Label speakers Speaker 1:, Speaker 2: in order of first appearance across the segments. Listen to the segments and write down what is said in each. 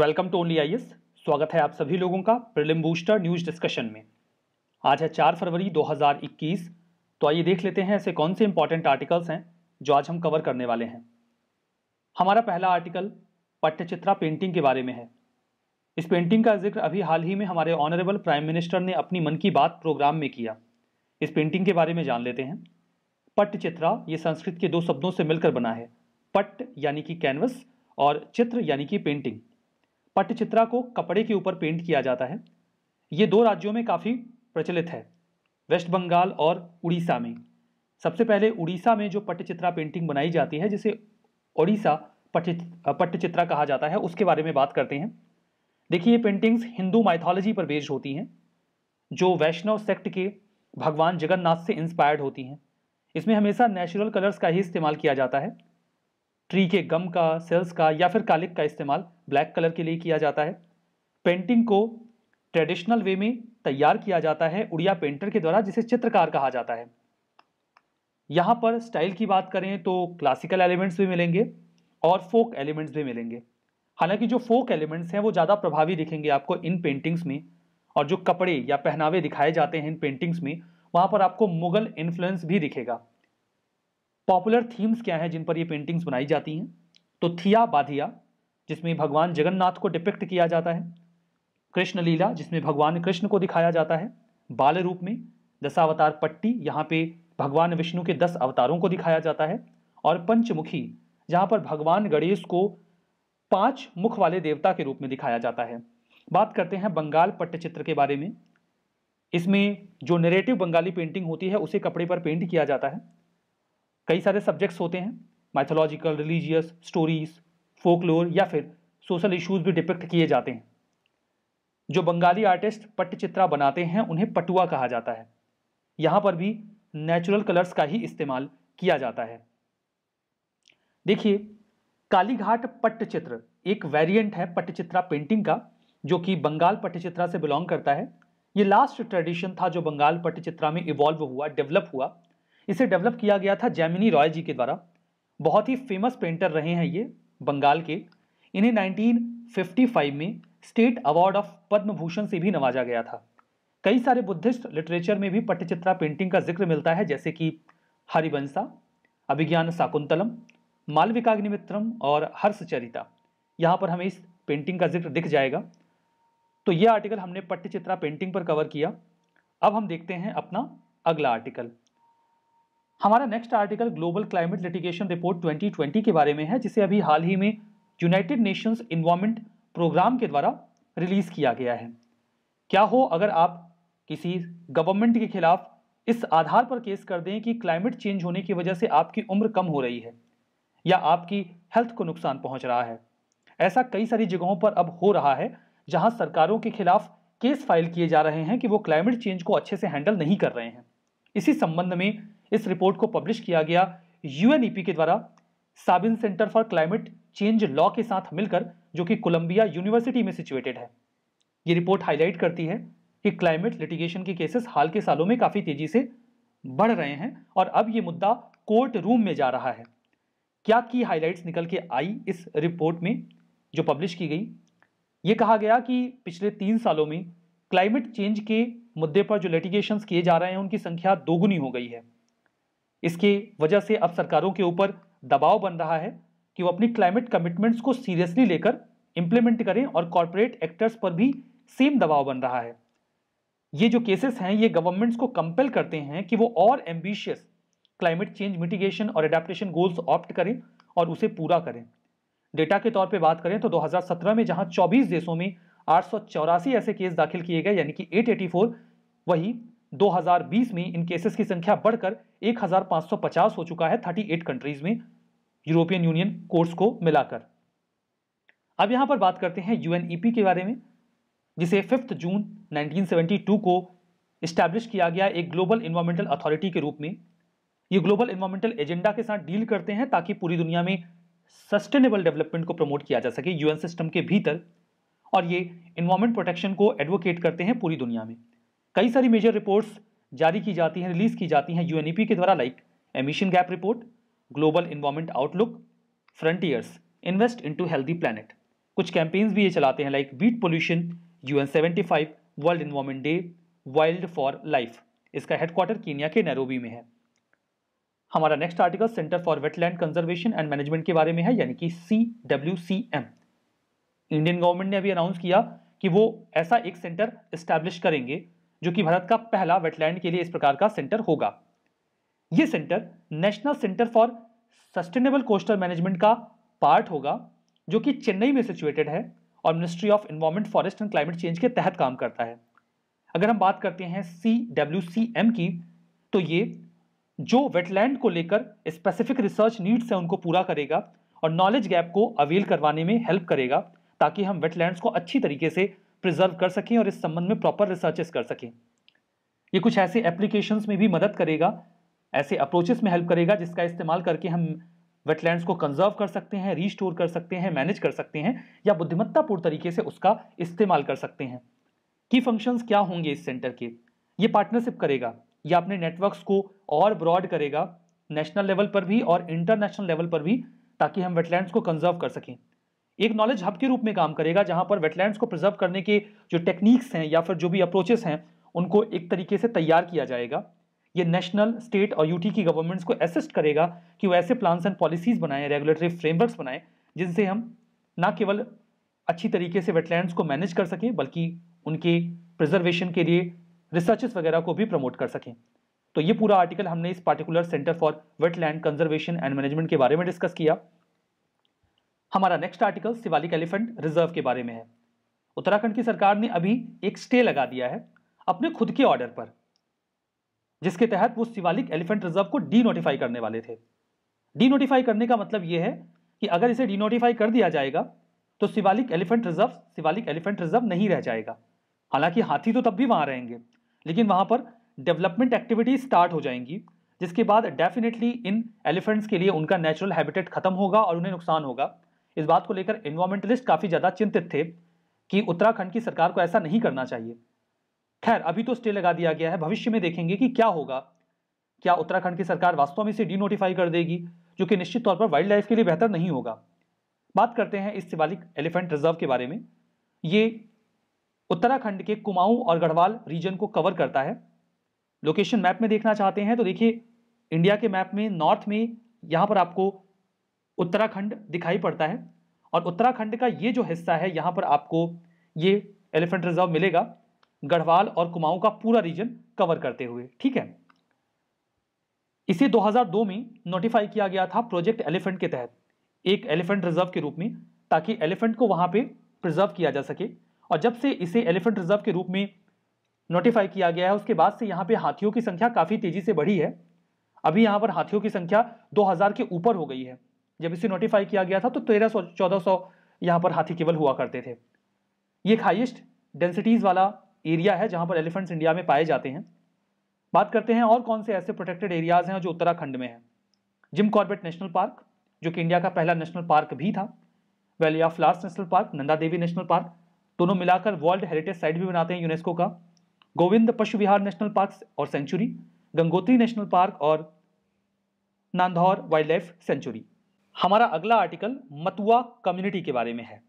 Speaker 1: welcome to only I स्वागत है आप सभी लोगों का प्रिलिम बूस्टर न्यूज डिस्कशन में आज है चार फरवरी 2021 तो आइए देख लेते हैं ऐसे कौन से इंपॉर्टेंट आर्टिकल्स हैं जो आज हम कवर करने वाले हैं हमारा पहला आर्टिकल पट्टचित्रा पेंटिंग के बारे में है इस पेंटिंग का जिक्र अभी हाल ही में हमारे ऑनरेबल प्राइम मिनिस्टर ने अपनी मन की बात प्रोग्राम में किया इस पेंटिंग के बारे में जान लेते हैं पट्टचित्रा ये संस्कृत के दो शब्दों से मिलकर बना है पट्ट यानी कि कैनवस और चित्र यानी कि पेंटिंग पट्टचित्रा को कपड़े के ऊपर पेंट किया जाता है ये दो राज्यों में काफ़ी प्रचलित है वेस्ट बंगाल और उड़ीसा में सबसे पहले उड़ीसा में जो पट्टचित्रा पेंटिंग बनाई जाती है जिसे उड़ीसा पट्टचित्रा कहा जाता है उसके बारे में बात करते हैं देखिए ये पेंटिंग्स हिंदू माइथोलॉजी पर बेस्ड होती हैं जो वैष्णव सेक्ट के भगवान जगन्नाथ से इंस्पायर्ड होती हैं इसमें हमेशा नेचुरल कलर्स का ही इस्तेमाल किया जाता है ट्री के गम का सेल्स का या फिर कालिक का इस्तेमाल ब्लैक कलर के लिए किया जाता है पेंटिंग को ट्रेडिशनल वे में तैयार किया जाता है उड़िया पेंटर के द्वारा जिसे चित्रकार कहा जाता है यहाँ पर स्टाइल की बात करें तो क्लासिकल एलिमेंट्स भी मिलेंगे और फोक एलिमेंट्स भी मिलेंगे हालांकि जो फोक एलिमेंट्स हैं वो ज़्यादा प्रभावी दिखेंगे आपको इन पेंटिंग्स में और जो कपड़े या पहनावे दिखाए जाते हैं इन पेंटिंग्स में वहाँ पर आपको मुगल इन्फ्लुएंस भी दिखेगा पॉपुलर थीम्स क्या हैं जिन पर ये पेंटिंग्स बनाई जाती हैं तो थिया बाधिया जिसमें भगवान जगन्नाथ को डिपिक्ट किया जाता है कृष्ण लीला जिसमें भगवान कृष्ण को दिखाया जाता है बाल रूप में दशावतार पट्टी यहाँ पे भगवान विष्णु के दस अवतारों को दिखाया जाता है और पंचमुखी जहाँ पर भगवान गणेश को पांच मुख वाले देवता के रूप में दिखाया जाता है बात करते हैं बंगाल पट्टचित्र के बारे में इसमें जो नेरेटिव बंगाली पेंटिंग होती है उसे कपड़े पर पेंट किया जाता है कई सारे सब्जेक्ट्स होते हैं माइथोलॉजिकल रिलीजियस स्टोरीज फोकलोर या फिर सोशल इश्यूज भी डिपेक्ट किए जाते हैं जो बंगाली आर्टिस्ट पट्टचित्रा बनाते हैं उन्हें पटुआ कहा जाता है यहाँ पर भी नेचुरल कलर्स का ही इस्तेमाल किया जाता है देखिए कालीघाट पट्टचित्र एक वेरिएंट है पट्टचित्रा पेंटिंग का जो कि बंगाल पट्टचित्रा से बिलोंग करता है ये लास्ट ट्रेडिशन था जो बंगाल पट्टचित्रा में इवॉल्व हुआ डेवलप हुआ इसे डेवलप किया गया था जैमिनी रॉय जी के द्वारा बहुत ही फेमस पेंटर रहे हैं ये बंगाल के इन्हें 1955 में state award of Padma Bhushan से भी नवाजा गया था कई सारे बुद्धिस्ट लिटरेचर में भी पट्टचित्रा पेंटिंग का जिक्र मिलता है जैसे कि हरिवंशा अभिज्ञान शाकुंतलम मालविकाग्निमित्रम और हर्षचरिता यहाँ पर हमें इस पेंटिंग का जिक्र दिख जाएगा तो ये आर्टिकल हमने पट्टचित्रा पेंटिंग पर कवर किया अब हम देखते हैं अपना अगला आर्टिकल हमारा next article global climate litigation report 2020 के बारे में है जिसे अभी हाल ही में यूनाइटेड नेशंस इन्वायमेंट प्रोग्राम के द्वारा रिलीज़ किया गया है क्या हो अगर आप किसी गवर्नमेंट के खिलाफ इस आधार पर केस कर दें कि क्लाइमेट चेंज होने की वजह से आपकी उम्र कम हो रही है या आपकी हेल्थ को नुकसान पहुंच रहा है ऐसा कई सारी जगहों पर अब हो रहा है जहां सरकारों के खिलाफ केस फाइल किए जा रहे हैं कि वो क्लाइमेट चेंज को अच्छे से हैंडल नहीं कर रहे हैं इसी संबंध में इस रिपोर्ट को पब्लिश किया गया यूएनईपी के द्वारा Sabin centre for climate change law के साथ मिलकर जो कि कोलंबिया यूनिवर्सिटी में सिचुएटेड है ये रिपोर्ट हाईलाइट करती है कि क्लाइमेट लिटिगेशन के केसेस हाल के सालों में काफ़ी तेज़ी से बढ़ रहे हैं और अब ये मुद्दा कोर्ट रूम में जा रहा है क्या की हाइलाइट्स निकल के आई इस रिपोर्ट में जो पब्लिश की गई ये कहा गया कि पिछले तीन सालों में क्लाइमेट चेंज के मुद्दे पर जो लिटिगेशंस किए जा रहे हैं उनकी संख्या दोगुनी हो गई है इसकी वजह से अब सरकारों के ऊपर दबाव बन रहा है कि वो अपनी क्लाइमेट कमिटमेंट्स को सीरियसली लेकर इम्प्लीमेंट करें और कॉरपोरेट एक्टर्स पर भी सेम दबाव बन रहा है ये जो केसेस हैं ये गवर्नमेंट्स को कंपेल करते हैं कि वो और एम्बिशियस क्लाइमेट चेंज मिटिगेशन और एडाप्टेशन गोल्स ऑप्ट करें और उसे पूरा करें डेटा के तौर पे बात करें तो 2017 में जहां 24 देशों में आठ ऐसे केस दाखिल किए गए यानी कि 884 वही 2020 में इन केसेस की संख्या बढ़कर 1550 हो चुका है 38 कंट्रीज में यूरोपियन यूनियन कोर्स को मिलाकर अब यहां पर बात करते हैं यूएनईपी e के बारे में जिसे फिफ्थ जून 1972 को इस्टेब्लिश किया गया एक ग्लोबल इन्वायरमेंटल अथॉरिटी के रूप में ये ग्लोबल इन्वायरमेंटल एजेंडा के साथ डील करते हैं ताकि पूरी दुनिया में सस्टेनेबल डेवलपमेंट को प्रमोट किया जा सके यूएन सिस्टम के भीतर और ये इन्वायरमेंट प्रोटेक्शन को एडवोकेट करते हैं पूरी दुनिया में कई सारी मेजर रिपोर्ट्स जारी की जाती हैं रिलीज की जाती हैं यूएनईपी के द्वारा like emission gap report global environment outlook frontiers invest into healthy planet कुछ कैंपेन्स भी ये चलाते हैं like beat pollution seventy five world environment day wild for life इसका हेडक्वार्टर कीनिया के नैरोबी में है हमारा next article centre for wetland conservation and management के बारे में है यानी कि C W C M Indian government ने अभी अनाउंस किया कि वो ऐसा एक सेंटर इस्टेब्लिश करेंगे जो कि भारत का पहला वेटलैंड के लिए इस प्रकार का सेंटर होगा यह centre national centre for sustainable coastal management का पार्ट होगा जो कि चेन्नई में सिचुएटेड है और ministry of environment forest and climate change के तहत काम करता है अगर हम बात करते हैं सी डब्ल्यू सी एम की तो ये जो वेटलैंड को लेकर स्पेसिफिक रिसर्च नीड्स हैं उनको पूरा करेगा और नॉलेज गैप को अवेल करवाने में हेल्प करेगा ताकि हम वेटलैंड्स को अच्छी तरीके से प्रिजर्व कर सकें और इस संबंध में प्रॉपर रिसर्चेस कर सकें ये कुछ ऐसे एप्लीकेशंस में भी मदद करेगा ऐसे अप्रोचेस में हेल्प करेगा जिसका इस्तेमाल करके हम वेटलैंड्स को कंजर्व कर सकते हैं रीस्टोर कर सकते हैं मैनेज कर सकते हैं या बुद्धिमत्तापूर्ण तरीके से उसका इस्तेमाल कर सकते हैं की फंक्शंस क्या होंगे इस सेंटर के ये पार्टनरशिप करेगा या अपने नेटवर्क्स को और ब्रॉड करेगा नेशनल लेवल पर भी और इंटरनेशनल लेवल पर भी ताकि हम वेटलैंड्स को कंजर्व कर सकें एक नॉलेज हब के रूप में काम करेगा जहां पर वेटलैंड्स को प्रिजर्व करने के जो टेक्निक्स हैं या फिर जो भी अप्रोचेस हैं उनको एक तरीके से तैयार किया जाएगा ये नेशनल स्टेट और यूटी की गवर्नमेंट्स को असिस्ट करेगा कि वो ऐसे प्लान्स एंड पॉलिसीज बनाएं रेगुलेटरी फ्रेमवर्क्स बनाएं जिनसे हम ना केवल अच्छी तरीके से वेटलैंड्स को मैनेज कर सकें बल्कि उनके प्रिजर्वेशन के लिए रिसर्चेस वगैरह को भी प्रमोट कर सकें तो ये पूरा आर्टिकल हमने इस particular centre for wetland conservation and management के बारे में डिस्कस किया हमारा next article Shivalik elephant reserve के बारे में है उत्तराखंड की सरकार ने अभी एक स्टे लगा दिया है अपने खुद के ऑर्डर पर जिसके तहत वो शिवालिक एलिफेंट रिजर्व को डी नोटिफाई करने वाले थे डी नोटिफाई करने का मतलब ये है कि अगर इसे डी नोटिफाई कर दिया जाएगा तो Shivalik elephant reserve Shivalik elephant reserve नहीं रह जाएगा हालांकि हाथी तो तब भी वहाँ रहेंगे लेकिन वहाँ पर डेवलपमेंट एक्टिविटी स्टार्ट हो जाएंगी जिसके बाद डेफिनेटली इन एलिफेंट्स के लिए उनका नेचुरल हैबिटेट खत्म होगा और उन्हें नुकसान होगा इस बात को लेकर इन्वायरमेंटलिस्ट काफ़ी ज़्यादा चिंतित थे कि उत्तराखंड की सरकार को ऐसा नहीं करना चाहिए खैर अभी तो स्टे लगा दिया गया है भविष्य में देखेंगे कि क्या होगा क्या उत्तराखंड की सरकार वास्तव में इसे डीनोटिफाई कर देगी जो कि निश्चित तौर पर वाइल्ड लाइफ के लिए बेहतर नहीं होगा बात करते हैं इस शिवालिक एलिफेंट रिजर्व के बारे में ये उत्तराखंड के कुमाऊं और गढ़वाल रीजन को कवर करता है लोकेशन मैप में देखना चाहते हैं तो देखिए इंडिया के मैप में नॉर्थ में यहाँ पर आपको उत्तराखंड दिखाई पड़ता है और उत्तराखंड का ये जो हिस्सा है यहाँ पर आपको ये एलिफेंट रिजर्व मिलेगा गढ़वाल और कुमाऊं का पूरा रीजन कवर करते हुए ठीक है इसे 2002 में नोटिफाई किया गया था प्रोजेक्ट एलिफेंट के तहत एक एलिफेंट रिजर्व के रूप में ताकि एलिफेंट को वहाँ पे प्रिजर्व किया जा सके और जब से इसे एलिफेंट रिजर्व के रूप में नोटिफाई किया गया है उसके बाद से यहाँ पे हाथियों की संख्या काफ़ी तेज़ी से बढ़ी है अभी यहाँ पर हाथियों की संख्या दो के ऊपर हो गई है जब इसे नोटिफाई किया गया था तो तेरह सौ चौदह सौ यहाँ पर हाथी केवल हुआ करते थे ये हाइएस्ट डेंसिटीज़ वाला एरिया है जहाँ पर एलिफेंट्स इंडिया में पाए जाते हैं बात करते हैं और कौन से ऐसे प्रोटेक्टेड एरियाज़ हैं जो उत्तराखंड में हैं जिम कॉर्बेट नेशनल पार्क जो कि इंडिया का पहला नेशनल पार्क भी था valley of flowers national park Nanda Devi national park दोनों मिलाकर वर्ल्ड हेरिटेज साइट भी बनाते हैं यूनेस्को का गोविंद पशु विहार नेशनल पार्क और सेंचुरी गंगोत्री नेशनल पार्क और नांदौर वाइल्ड लाइफ सेंचुरी हमारा अगला आर्टिकल मतुआ कम्युनिटी के बारे में है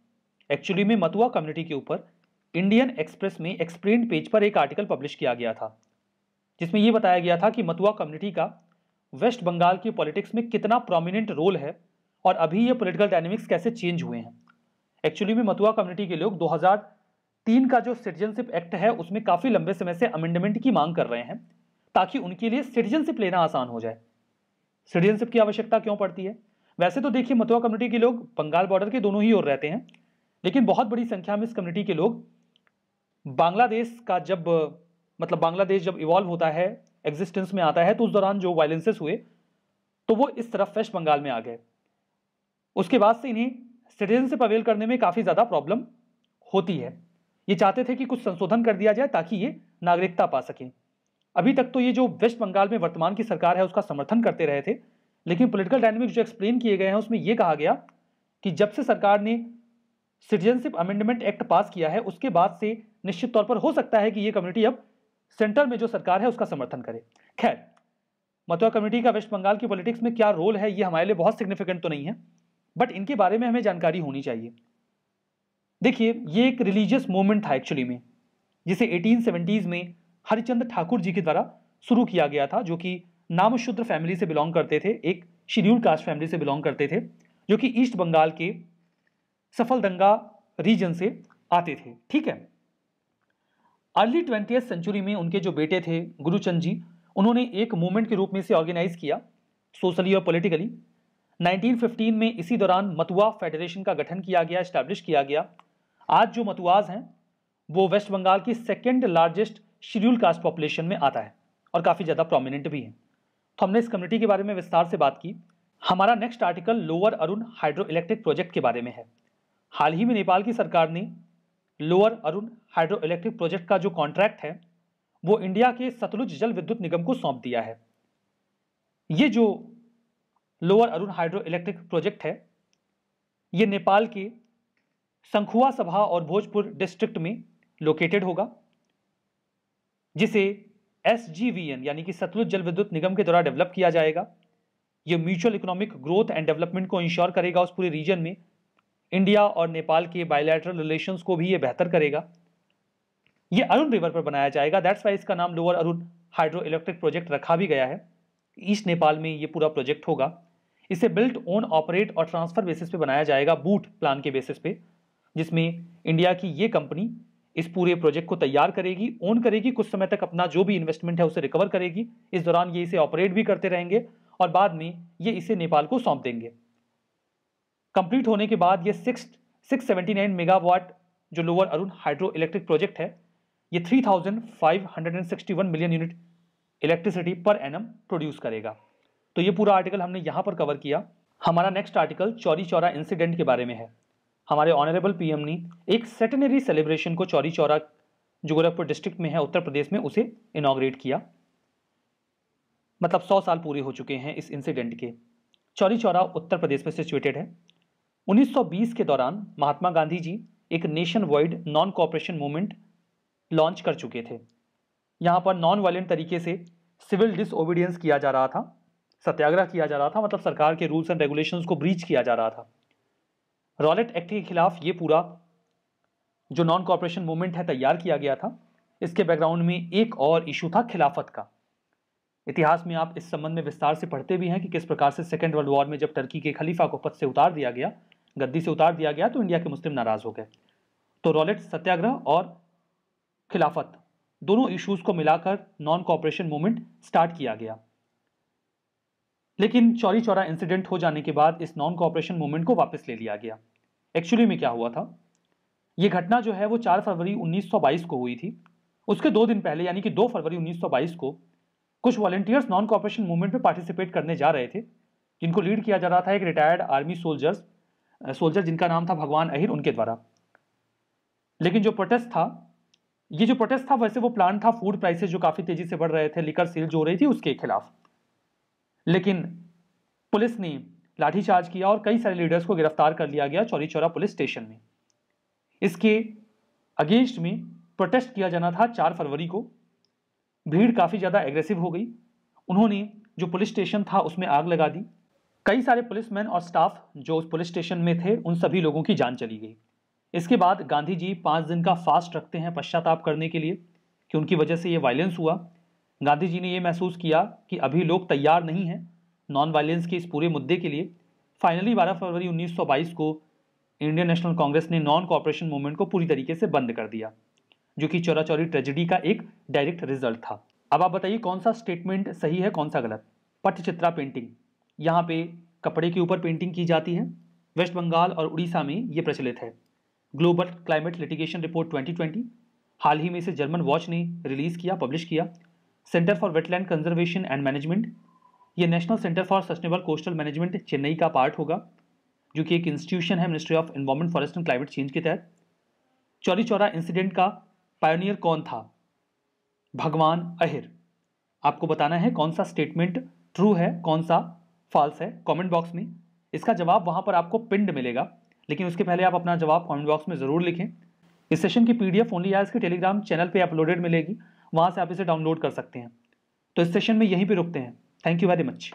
Speaker 1: एक्चुअली में मतुआ कम्युनिटी के ऊपर इंडियन एक्सप्रेस में एक्सप्लेन पेज पर एक आर्टिकल पब्लिश किया गया था जिसमें यह बताया गया था कि मतुआ कम्युनिटी का वेस्ट बंगाल की पॉलिटिक्स में कितना प्रोमिनेंट रोल है और अभी ये पॉलिटिकल डायनेमिक्स कैसे चेंज हुए हैं एक्चुअली में मतुआ कम्युनिटी के लोग 2003 का जो सिटीजनशिप एक्ट है उसमें काफ़ी लंबे समय से अमेंडमेंट की मांग कर रहे हैं ताकि उनके लिए सिटीजनशिप लेना आसान हो जाए सिटीजनशिप की आवश्यकता क्यों पड़ती है वैसे तो देखिए मथुआ कम्युनिटी के लोग बंगाल बॉर्डर के दोनों ही ओर रहते हैं लेकिन बहुत बड़ी संख्या में इस कम्युनिटी के लोग बांग्लादेश का जब मतलब बांग्लादेश जब इवॉल्व होता है एग्जिस्टेंस में आता है तो उस दौरान जो वायलेंसेस हुए तो वो इस तरफ वेस्ट बंगाल में आ गए उसके बाद से इन्हें सिटीजनशिप अवेल करने में काफ़ी ज़्यादा प्रॉब्लम होती है ये चाहते थे कि कुछ संशोधन कर दिया जाए ताकि ये नागरिकता पा सकें अभी तक तो ये जो वेस्ट बंगाल में वर्तमान की सरकार है उसका समर्थन करते रहे थे लेकिन पॉलिटिकल डायनेमिक्स जो एक्सप्लेन किए गए हैं उसमें यह कहा गया कि जब से सरकार ने सिटीजनशिप अमेंडमेंट एक्ट पास किया है उसके बाद से निश्चित तौर पर हो सकता है कि यह कम्युनिटी अब सेंटर में जो सरकार है उसका समर्थन करे खैर मथुआ कम्युनिटी का वेस्ट बंगाल की पॉलिटिक्स में क्या रोल है ये हमारे लिए बहुत सिग्निफिकेंट तो नहीं है बट इनके बारे में हमें जानकारी होनी चाहिए देखिए ये एक रिलीजियस मूवमेंट था एक्चुअली में जिसे एटीन में हरिचंद ठाकुर जी के द्वारा शुरू किया गया था जो कि नामशूद्र फैमिली से बिलोंग करते थे एक शेड्यूल कास्ट फैमिली से बिलोंग करते थे जो कि ईस्ट बंगाल के सफलदंगा रीजन से आते थे ठीक है अर्ली ट्वेंटी सेंचुरी में उनके जो बेटे थे गुरुचंद जी उन्होंने एक मूवमेंट के रूप में इसे ऑर्गेनाइज किया सोशली और पॉलिटिकली 1915 में इसी दौरान मतुआ फेडरेशन का गठन किया गया स्टैब्लिश किया गया आज जो मतुआज हैं वो वेस्ट बंगाल की second largest schedule caste population में आता है और काफ़ी ज़्यादा प्रोमिनेंट भी है तो हमने इस कम्युनिटी के बारे में विस्तार से बात की हमारा next article lower Arun hydro electric project के बारे में है हाल ही में नेपाल की सरकार ने lower Arun hydro electric project का जो कॉन्ट्रैक्ट है वो इंडिया के सतलुज जल विद्युत निगम को सौंप दिया है ये जो lower Arun hydro electric project है ये नेपाल के संखुआ सभा और भोजपुर डिस्ट्रिक्ट में लोकेटेड होगा जिसे एस यानी कि सतलुज जल विद्युत निगम के द्वारा डेवलप किया जाएगा ये mutual economic growth and development को इंश्योर करेगा उस पूरे रीजन में इंडिया और नेपाल के बायोलैटरल रिलेशंस को भी यह बेहतर करेगा ये अरुण रिवर पर बनाया जाएगा दैट्स वाई इसका नाम lower Arun hydro electric project रखा भी गया है ईस्ट नेपाल में ये पूरा प्रोजेक्ट होगा इसे बिल्ट ओन ऑपरेट और ट्रांसफर बेसिस पे बनाया जाएगा बूट प्लान के बेसिस पे जिसमें इंडिया की ये कंपनी इस पूरे प्रोजेक्ट को तैयार करेगी ओन करेगी कुछ समय तक अपना जो भी इन्वेस्टमेंट है उसे रिकवर करेगी इस दौरान ये इसे ऑपरेट भी करते रहेंगे और बाद में ये इसे नेपाल को सौंप देंगे कंप्लीट होने के बाद ये six six seventy nine megawatt जो lower Arun hydro electric project है ये three thousand five hundred and sixty one million unit electricity per annum produce करेगा तो ये पूरा आर्टिकल हमने यहाँ पर कवर किया हमारा next article Chauri Chaura incident के बारे में है हमारे ऑनरेबल पीएम ने एक सेटनरी सेलिब्रेशन को चौरी चौरा जो गोरखपुर डिस्ट्रिक्ट में है उत्तर प्रदेश में उसे इनाग्रेट किया मतलब सौ साल पूरे हो चुके हैं इस इंसिडेंट के चौरी चौरा उत्तर प्रदेश में सिचुएटेड है 1920 के दौरान महात्मा गांधी जी एक nation wide non cooperation movement launch कर चुके थे यहाँ पर नॉन वायलेंट तरीके से सिविल डिसओबीडियंस किया जा रहा था सत्याग्रह किया जा रहा था मतलब सरकार के रूल्स एंड रेगुलेशंस को ब्रीच किया जा रहा था रॉलेट एक्ट के खिलाफ ये पूरा जो नॉन कॉपरेशन मूवमेंट है तैयार किया गया था इसके बैकग्राउंड में एक और इशू था खिलाफत का इतिहास में आप इस संबंध में विस्तार से पढ़ते भी हैं कि किस प्रकार से सेकेंड वर्ल्ड वॉर में जब टर्की के खलीफा को पद से उतार दिया गया गद्दी से उतार दिया गया तो इंडिया के मुस्लिम नाराज़ हो गए तो रॉलेट सत्याग्रह और खिलाफत दोनों इश्यूज़ को मिलाकर नॉन कॉपरेशन मूवमेंट स्टार्ट किया गया लेकिन चौरी चौरा इंसिडेंट हो जाने के बाद इस नॉन कॉपरेशन मूवमेंट को वापस ले लिया गया एक्चुअली में क्या हुआ था ये घटना जो है वो 4 फरवरी 1922 को हुई थी उसके दो दिन पहले यानी कि 2 फरवरी 1922 को कुछ वॉलेंटियर्स नॉन कॉपरेशन मूवमेंट में पार्टिसिपेट करने जा रहे थे जिनको लीड किया जा रहा था एक रिटायर्ड आर्मी सोल्जर्स सोल्जर जिनका नाम था भगवान अहिर उनके द्वारा लेकिन जो प्रोटेस्ट था ये जो प्रोटेस्ट था वैसे वो प्लान था फूड प्राइसेस जो काफ़ी तेज़ी से बढ़ रहे थे लिकर सेल जो हो रही थी उसके खिलाफ लेकिन पुलिस ने लाठीचार्ज किया और कई सारे लीडर्स को गिरफ्तार कर लिया गया चौरी चौरा पुलिस स्टेशन में इसके अगेंस्ट में प्रोटेस्ट किया जाना था चार फरवरी को भीड़ काफ़ी ज़्यादा एग्रेसिव हो गई उन्होंने जो पुलिस स्टेशन था उसमें आग लगा दी कई सारे पुलिसमैन और स्टाफ जो उस पुलिस स्टेशन में थे उन सभी लोगों की जान चली गई इसके बाद गांधी जी पाँच दिन का फास्ट रखते हैं पश्चाताप करने के लिए कि उनकी वजह से ये वायलेंस हुआ गांधी जी ने यह महसूस किया कि अभी लोग तैयार नहीं हैं नॉन वायलेंस के इस पूरे मुद्दे के लिए फाइनली 12 फरवरी 1922 को इंडियन नेशनल कांग्रेस ने नॉन कॉपरेशन मूवमेंट को पूरी तरीके से बंद कर दिया जो कि चौरा चौरी ट्रेजिडी का एक डायरेक्ट रिजल्ट था अब आप बताइए कौन सा स्टेटमेंट सही है कौन सा गलत पटचित्रा पेंटिंग यहाँ पे कपड़े के ऊपर पेंटिंग की जाती है वेस्ट बंगाल और उड़ीसा में ये प्रचलित है ग्लोबल क्लाइमेट लिटिगेशन रिपोर्ट 2020 हाल ही में इसे जर्मन वॉच ने रिलीज़ किया पब्लिश किया centre for wetland conservation and management ये national centre for sustainable coastal management Chennai का पार्ट होगा जो कि एक इंस्टीट्यूशन है ministry of environment forest and climate change के तहत चौरी चौरा इंसिडेंट का पायोनियर कौन था भगवान अहिर आपको बताना है कौन सा स्टेटमेंट ट्रू है कौन सा फॉल्स है कमेंट बॉक्स में इसका जवाब वहाँ पर आपको पिंड मिलेगा लेकिन उसके पहले आप अपना जवाब कमेंट बॉक्स में ज़रूर लिखें इस सेशन की पीडीएफ ओनली आज के टेलीग्राम चैनल पे अपलोडेड मिलेगी वहाँ से आप इसे डाउनलोड कर सकते हैं तो इस सेशन में यहीं पर रुकते हैं थैंक यू वेरी मच